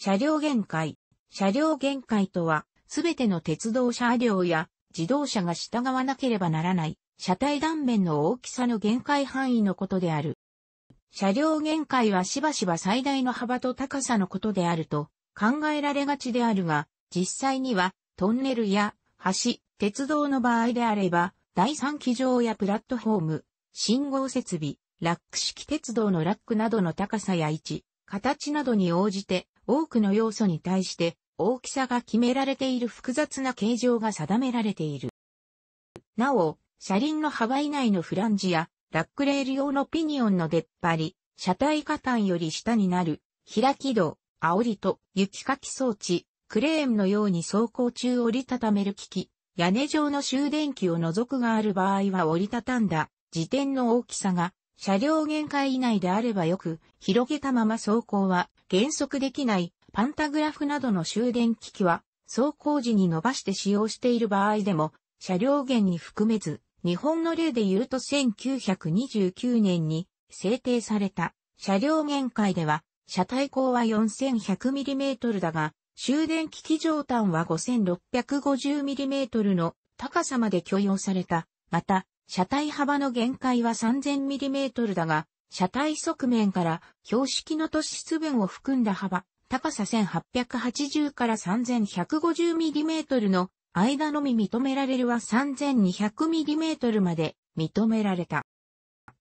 車両限界。車両限界とは、すべての鉄道車両や自動車が従わなければならない、車体断面の大きさの限界範囲のことである。車両限界はしばしば最大の幅と高さのことであると考えられがちであるが、実際にはトンネルや橋、鉄道の場合であれば、第三機場やプラットフォーム、信号設備、ラック式鉄道のラックなどの高さや位置、形などに応じて多くの要素に対して大きさが決められている複雑な形状が定められている。なお、車輪の幅以内のフランジや、ラックレール用のピニオンの出っ張り、車体下端より下になる、開き戸、煽りと雪かき装置、クレーンのように走行中折りたためる機器、屋根上の終電機を除くがある場合は折りたたんだ、時点の大きさが、車両限界以内であればよく、広げたまま走行は減速できないパンタグラフなどの終電機器は、走行時に伸ばして使用している場合でも、車両源に含めず、日本の例で言うと1929年に制定された車両限界では、車体高は 4100mm だが、終電機器上端は 5650mm の高さまで許容された。また、車体幅の限界は 3000mm だが、車体側面から標識の都市出分を含んだ幅、高さ1880から 3150mm の間のみ認められるは 3200mm まで認められた。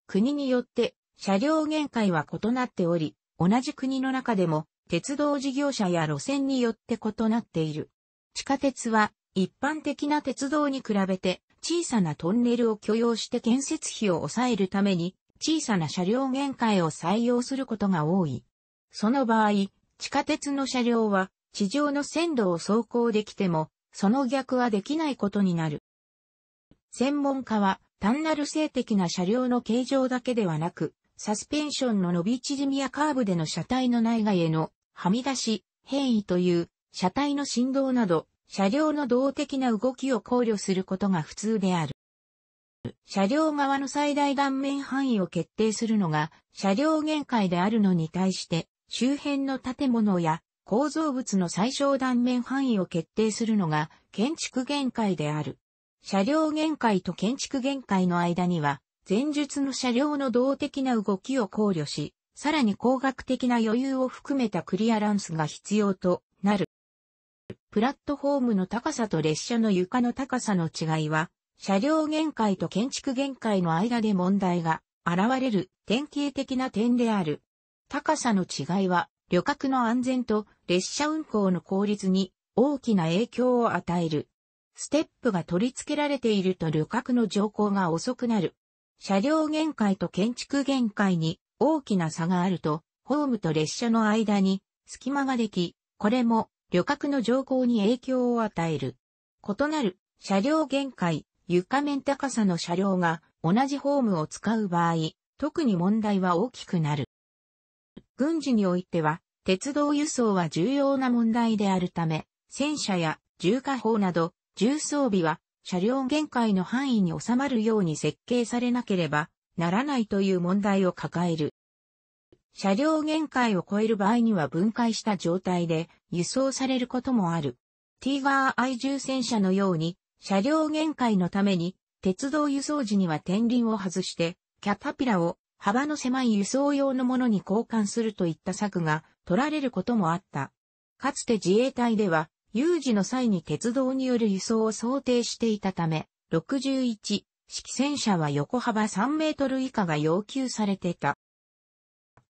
国によって車両限界は異なっており、同じ国の中でも鉄道事業者や路線によって異なっている。地下鉄は一般的な鉄道に比べて小さなトンネルを許容して建設費を抑えるために小さな車両限界を採用することが多い。その場合、地下鉄の車両は地上の線路を走行できても、その逆はできないことになる。専門家は単なる性的な車両の形状だけではなく、サスペンションの伸び縮みやカーブでの車体の内外へのはみ出し、変異という車体の振動など、車両の動的な動きを考慮することが普通である。車両側の最大断面範囲を決定するのが車両限界であるのに対して、周辺の建物や構造物の最小断面範囲を決定するのが建築限界である。車両限界と建築限界の間には、前述の車両の動的な動きを考慮し、さらに工学的な余裕を含めたクリアランスが必要となる。プラットフォームの高さと列車の床の高さの違いは、車両限界と建築限界の間で問題が現れる典型的な点である。高さの違いは旅客の安全と列車運行の効率に大きな影響を与える。ステップが取り付けられていると旅客の乗降が遅くなる。車両限界と建築限界に大きな差があると、ホームと列車の間に隙間ができ、これも旅客の乗降に影響を与える。異なる車両限界、床面高さの車両が同じホームを使う場合、特に問題は大きくなる。軍事においては、鉄道輸送は重要な問題であるため、戦車や重火砲など、重装備は車両限界の範囲に収まるように設計されなければならないという問題を抱える。車両限界を超える場合には分解した状態で輸送されることもある。ティーガー I 重戦車のように車両限界のために、鉄道輸送時には天輪を外して、キャタピラを幅の狭い輸送用のものに交換するといった策が取られることもあった。かつて自衛隊では、有事の際に鉄道による輸送を想定していたため、61、式戦車は横幅3メートル以下が要求されてた。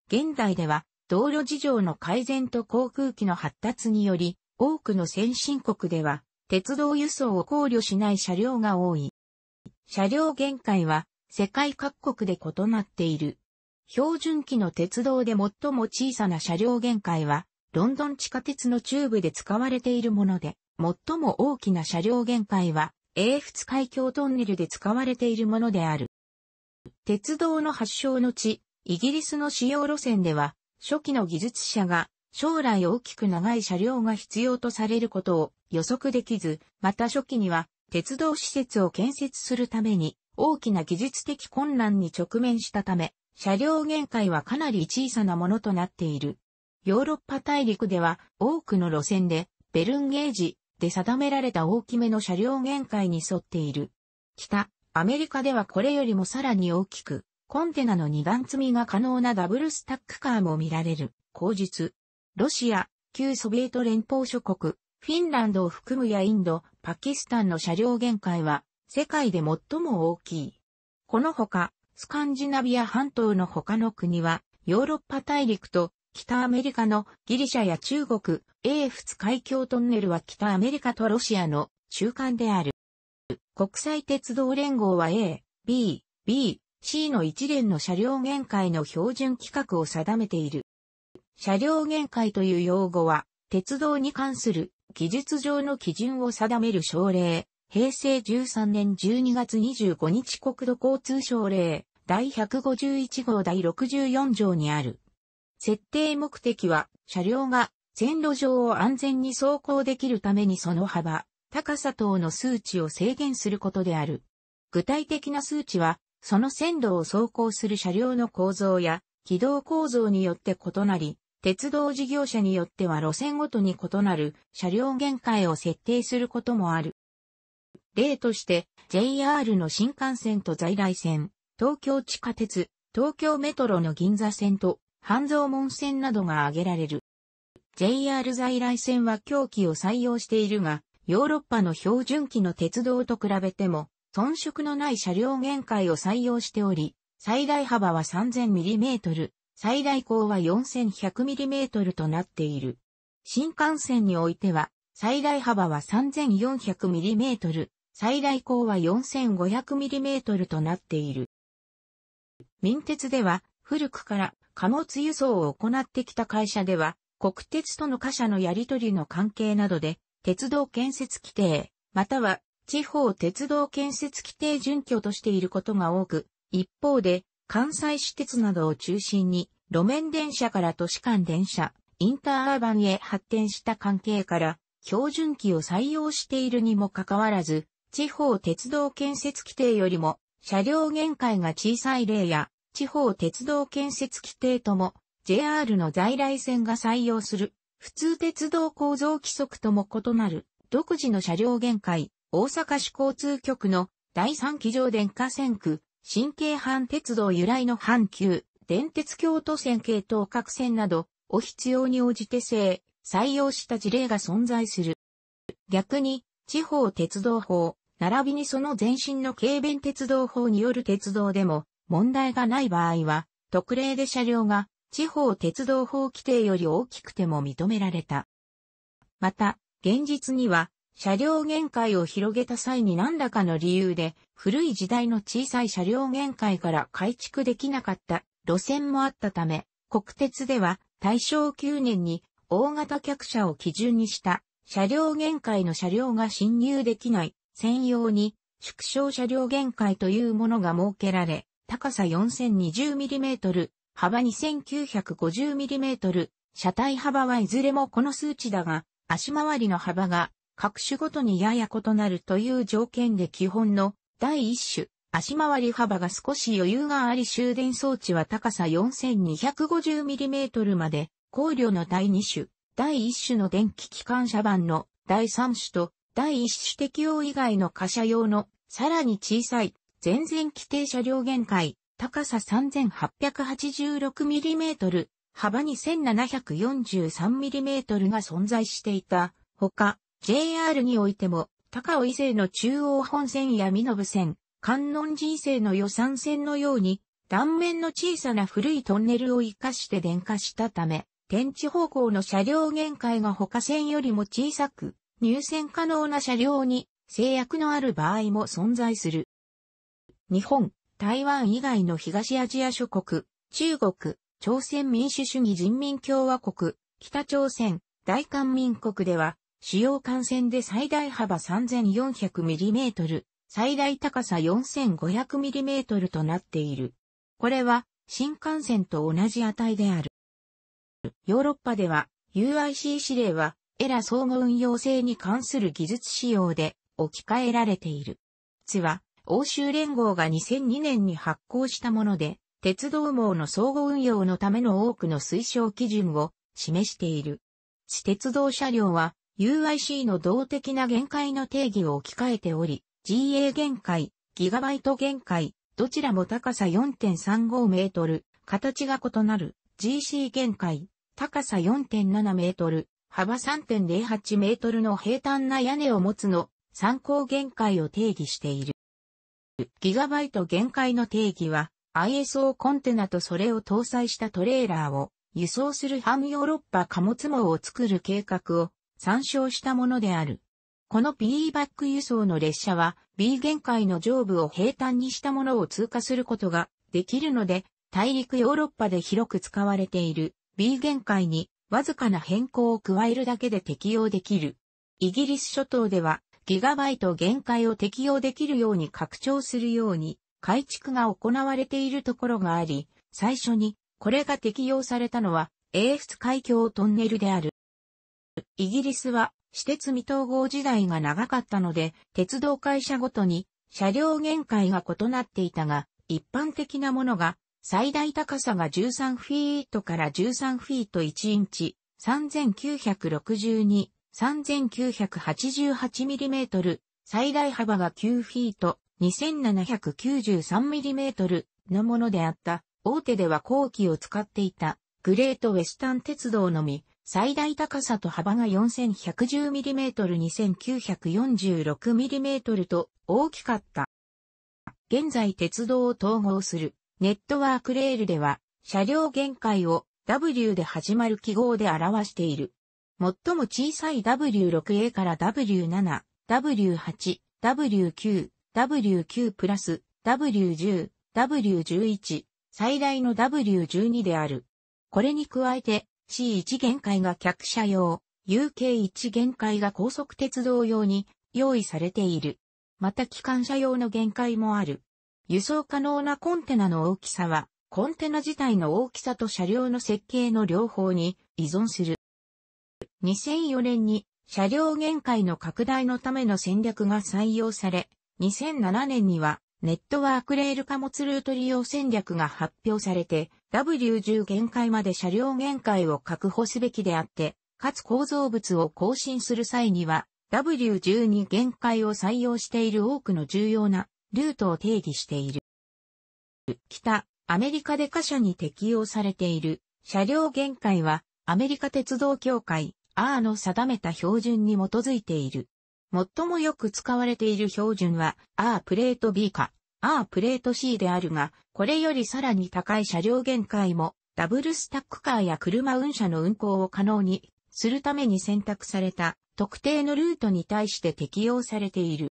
現代では、道路事情の改善と航空機の発達により、多くの先進国では、鉄道輸送を考慮しない車両が多い。車両限界は世界各国で異なっている。標準機の鉄道で最も小さな車両限界は、ロンドン地下鉄のチューブで使われているもので、最も大きな車両限界は、英仏海峡トンネルで使われているものである。鉄道の発祥の地、イギリスの使用路線では、初期の技術者が将来大きく長い車両が必要とされることを予測できず、また初期には鉄道施設を建設するために大きな技術的困難に直面したため、車両限界はかなり小さなものとなっている。ヨーロッパ大陸では多くの路線でベルンゲージで定められた大きめの車両限界に沿っている。北、アメリカではこれよりもさらに大きく、コンテナの二段積みが可能なダブルスタックカーも見られる。口述。ロシア、旧ソビエト連邦諸国、フィンランドを含むやインド、パキスタンの車両限界は世界で最も大きい。このほか、スカンジナビア半島の他の国は、ヨーロッパ大陸と北アメリカのギリシャや中国、英仏海峡トンネルは北アメリカとロシアの中間である。国際鉄道連合は A、B、B、C の一連の車両限界の標準規格を定めている。車両限界という用語は、鉄道に関する技術上の基準を定める省令、平成13年12月25日国土交通省令、第151号第64条にある。設定目的は、車両が線路上を安全に走行できるためにその幅、高さ等の数値を制限することである。具体的な数値は、その線路を走行する車両の構造や、軌道構造によって異なり、鉄道事業者によっては路線ごとに異なる車両限界を設定することもある。例として JR の新幹線と在来線、東京地下鉄、東京メトロの銀座線と半蔵門線などが挙げられる。JR 在来線は狂気を採用しているが、ヨーロッパの標準機の鉄道と比べても、遜色のない車両限界を採用しており、最大幅は 3000mm、最大高は 4100mm となっている。新幹線においては、最大幅は 3400mm、最大高は 4500mm となっている。民鉄では、古くから貨物輸送を行ってきた会社では、国鉄との貨車のやり取りの関係などで、鉄道建設規定、または地方鉄道建設規定準拠としていることが多く、一方で、関西私鉄などを中心に、路面電車から都市間電車、インターアーバンへ発展した関係から、標準機を採用しているにもかかわらず、地方鉄道建設規定よりも、車両限界が小さい例や、地方鉄道建設規定とも、JR の在来線が採用する、普通鉄道構造規則とも異なる、独自の車両限界、大阪市交通局の第3機上電化線区、新京阪鉄道由来の阪急、電鉄京都線系統各線など、を必要に応じて制、採用した事例が存在する。逆に、地方鉄道法、並びにその前身の軽便鉄道法による鉄道でも、問題がない場合は、特例で車両が地方鉄道法規定より大きくても認められた。また、現実には車両限界を広げた際に何らかの理由で、古い時代の小さい車両限界から改築できなかった路線もあったため、国鉄では大正9年に大型客車を基準にした車両限界の車両が侵入できない専用に縮小車両限界というものが設けられ、高さ 4020mm、幅 2950mm、車体幅はいずれもこの数値だが、足回りの幅が各種ごとにやや異なるという条件で基本の第一種、足回り幅が少し余裕があり終電装置は高さ 4250mm まで、考慮の第二種、第一種の電気機関車版の第三種と第一種適用以外の貨車用のさらに小さい全然規定車両限界高さ 3886mm 幅に 1743mm が存在していたほか JR においても、高尾伊勢の中央本線や身延線、観音人生の予算線のように、断面の小さな古いトンネルを活かして電化したため、天地方向の車両限界が他線よりも小さく、入線可能な車両に制約のある場合も存在する。日本、台湾以外の東アジア諸国、中国、朝鮮民主主義人民共和国、北朝鮮、大韓民国では、主要幹線で最大幅 3400mm、最大高さ 4500mm となっている。これは新幹線と同じ値である。ヨーロッパでは UIC 指令はエラ総合運用性に関する技術仕様で置き換えられている。つは欧州連合が2002年に発行したもので、鉄道網の相互運用のための多くの推奨基準を示している。地鉄道車両は UIC の動的な限界の定義を置き換えており、GA 限界、GB 限界、どちらも高さ4.35メートル、形が異なる GC 限界、高さ4.7メートル、幅3.08メートルの平坦な屋根を持つの参考限界を定義している。ギガバイト限界の定義は ISO コンテナとそれを搭載したトレーラーを輸送するハムヨーロッパ貨物網を作る計画を参照したものである。この PE バック輸送の列車は B 限界の上部を平坦にしたものを通過することができるので、大陸ヨーロッパで広く使われている B 限界にわずかな変更を加えるだけで適用できる。イギリス諸島ではギガバイト限界を適用できるように拡張するように改築が行われているところがあり、最初にこれが適用されたのは英仏海峡トンネルである。イギリスは私鉄未統合時代が長かったので、鉄道会社ごとに車両限界が異なっていたが、一般的なものが最大高さが13フィートから13フィート1インチ、3962、3 9 8 8トル、最大幅が9フィート、2 7 9 3トルのものであった。大手では後期を使っていたグレートウェスタン鉄道のみ、最大高さと幅が 4110mm2946mm と大きかった。現在鉄道を統合するネットワークレールでは車両限界を W で始まる記号で表している。最も小さい W6A から W7、W8、W9、W9 プラス、W10、W11、最大の W12 である。これに加えて、C1 限界が客車用、UK1 限界が高速鉄道用に用意されている。また機関車用の限界もある。輸送可能なコンテナの大きさは、コンテナ自体の大きさと車両の設計の両方に依存する。2004年に車両限界の拡大のための戦略が採用され、2007年にはネットワークレール貨物ルート利用戦略が発表されて、W10 限界まで車両限界を確保すべきであって、かつ構造物を更新する際には、W12 限界を採用している多くの重要なルートを定義している。北、アメリカで貨車に適用されている車両限界は、アメリカ鉄道協会、R の定めた標準に基づいている。最もよく使われている標準は R プレート B か R プレート C であるが、これよりさらに高い車両限界もダブルスタックカーや車運車の運行を可能にするために選択された特定のルートに対して適用されている。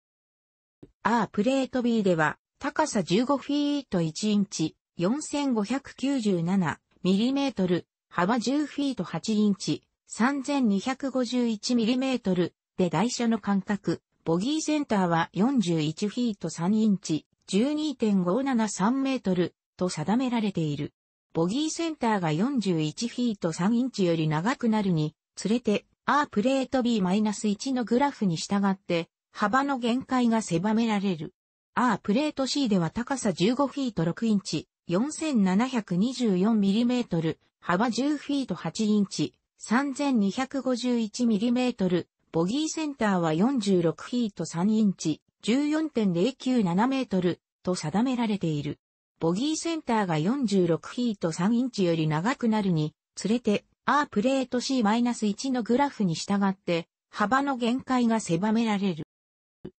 R プレート B では高さ15フィート1インチ4 5 9 7トル幅10フィート8インチ3 2 5 1トルって台車の間隔、ボギーセンターは41フィート3インチ、12.573メートルと定められている。ボギーセンターが41フィート3インチより長くなるにつれて、R プレート B-1 のグラフに従って、幅の限界が狭められる。R プレート C では高さ15フィート6インチ、4724mm、幅10フィート8インチ、3251mm ボギーセンターは46フィート3インチ、14.097メートルと定められている。ボギーセンターが46フィート3インチより長くなるにつれて、R プレート C-1 のグラフに従って、幅の限界が狭められる。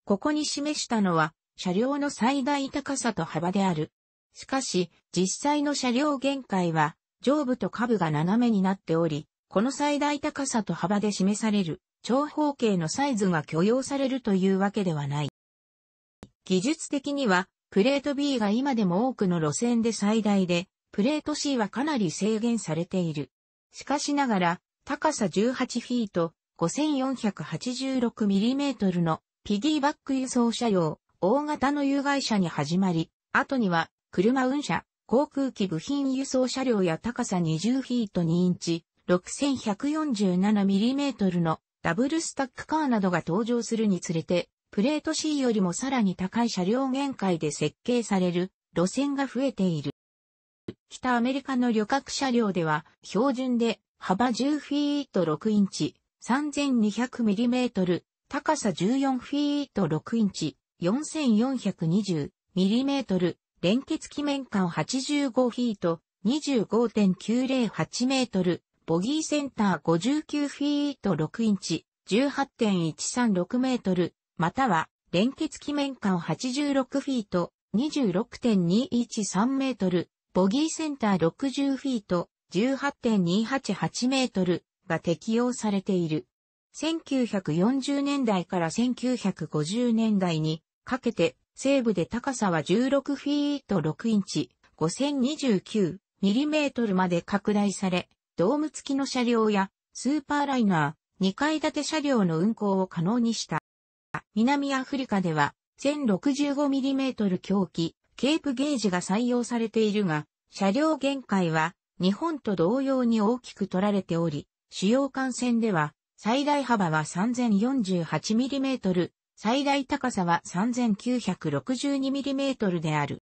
ここに示したのは、車両の最大高さと幅である。しかし、実際の車両限界は、上部と下部が斜めになっており、この最大高さと幅で示される長方形のサイズが許容されるというわけではない。技術的には、プレート B が今でも多くの路線で最大で、プレート C はかなり制限されている。しかしながら、高さ18フィート、5486mm のピギーバック輸送車用、大型の有害車に始まり、後には、車運車、航空機部品輸送車両や高さ20フィート2インチ、6147mm のダブルスタックカーなどが登場するにつれて、プレート C よりもさらに高い車両限界で設計される路線が増えている。北アメリカの旅客車両では、標準で幅10フィート6インチ、3 2 0 0トル、高さ14フィート6インチ、4 4 2 0トル、連結記面間85フィート、25.908メートル、ボギーセンター59フィート6インチ、18.136メートル、または連結記面間86フィート、26.213メートル、ボギーセンター60フィート、18.288メートルが適用されている。1940年代から1950年代にかけて西部で高さは16フィート6インチ、5029ミリメートルまで拡大され、ドーム付きの車両やスーパーライナー、2階建て車両の運行を可能にした。南アフリカでは 1065mm 狂気、ケープゲージが採用されているが、車両限界は日本と同様に大きく取られており、主要幹線では最大幅は 3048mm、最大高さは 3962mm である。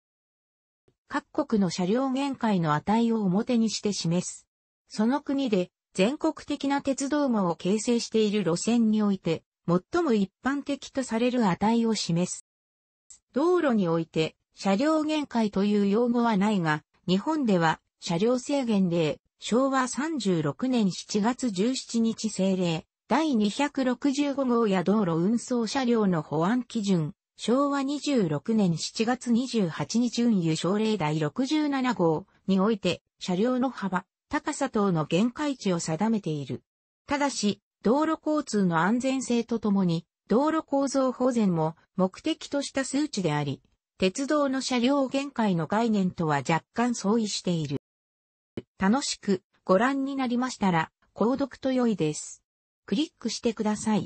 各国の車両限界の値を表にして示す。その国で全国的な鉄道網を形成している路線において、最も一般的とされる値を示す。道路において、車両限界という用語はないが、日本では車両制限令、昭和36年7月17日政令、第265号や道路運送車両の保安基準、昭和26年7月28日運輸省令第67号において、車両の幅、高さ等の限界値を定めている。ただし、道路交通の安全性とともに、道路構造保全も目的とした数値であり、鉄道の車両限界の概念とは若干相違している。楽しくご覧になりましたら、購読と良いです。クリックしてください。